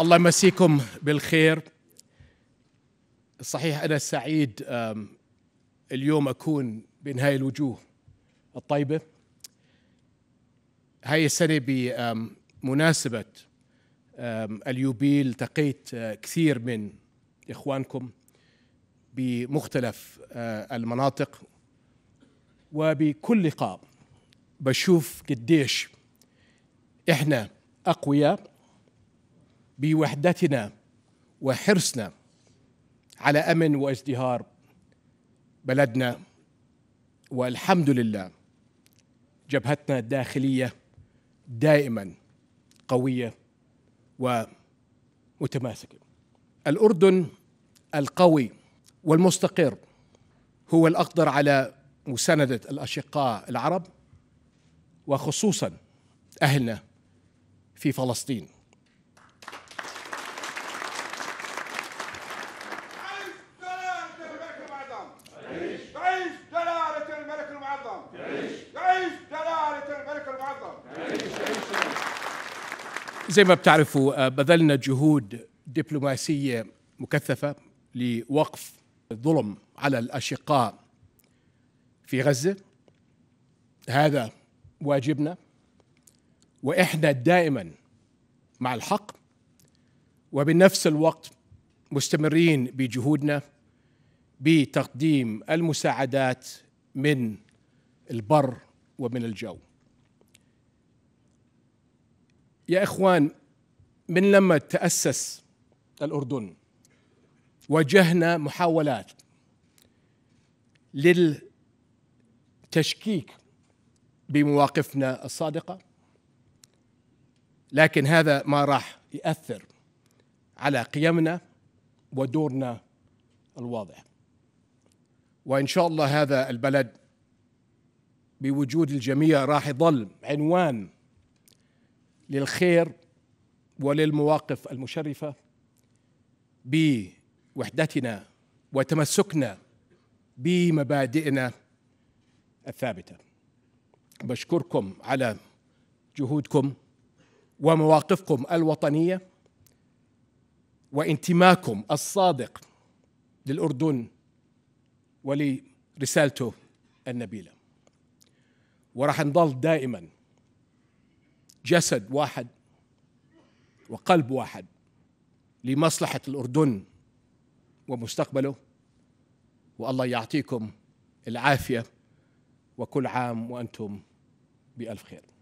الله يمسيكم بالخير صحيح أنا سعيد اليوم أكون بين هاي الوجوه الطيبة هاي السنة بمناسبة اليوبيل التقيت آه، كثير من إخوانكم بمختلف آه، المناطق وبكل لقاء بشوف قديش إحنا أقوياء بوحدتنا وحرصنا على امن وازدهار بلدنا والحمد لله جبهتنا الداخليه دائما قويه ومتماسكه الاردن القوي والمستقر هو الاقدر على مسانده الاشقاء العرب وخصوصا اهلنا في فلسطين زي ما بتعرفوا آه، بذلنا جهود دبلوماسية مكثفة لوقف الظلم على الأشقاء في غزة هذا واجبنا وإحنا دائما مع الحق وبنفس الوقت مستمرين بجهودنا بتقديم المساعدات من البر ومن الجو يا إخوان من لما تأسس الأردن واجهنا محاولات للتشكيك بمواقفنا الصادقة لكن هذا ما راح يأثر على قيمنا ودورنا الواضح وإن شاء الله هذا البلد بوجود الجميع راح يظل عنوان للخير وللمواقف المشرفه بوحدتنا وتمسكنا بمبادئنا الثابته بشكركم على جهودكم ومواقفكم الوطنيه وانتماكم الصادق للاردن ولرسالته النبيله وراح نضل دائما جسد واحد وقلب واحد لمصلحة الأردن ومستقبله والله يعطيكم العافية وكل عام وأنتم بألف خير